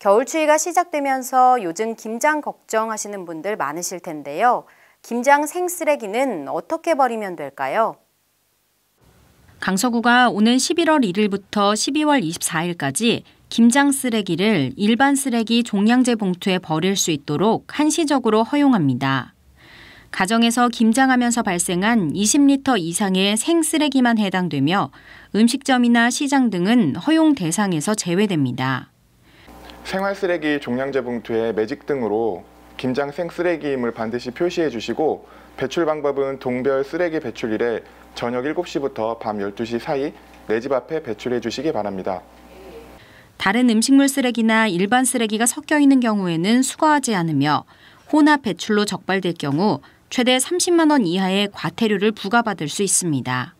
겨울 추위가 시작되면서 요즘 김장 걱정하시는 분들 많으실 텐데요. 김장 생쓰레기는 어떻게 버리면 될까요? 강서구가 오는 11월 1일부터 12월 24일까지 김장 쓰레기를 일반 쓰레기 종량제 봉투에 버릴 수 있도록 한시적으로 허용합니다. 가정에서 김장하면서 발생한 20리터 이상의 생쓰레기만 해당되며 음식점이나 시장 등은 허용 대상에서 제외됩니다. 생활 쓰레기 종량제 봉투에 매직 등으로 김장 생쓰레기임을 반드시 표시해 주시고 배출 방법은 동별 쓰레기 배출일에 저녁 7시부터 밤 12시 사이 내 집 앞에 배출해 주시기 바랍니다. 다른 음식물 쓰레기나 일반 쓰레기가 섞여 있는 경우에는 수거하지 않으며 혼합 배출로 적발될 경우 최대 30만 원 이하의 과태료를 부과받을 수 있습니다.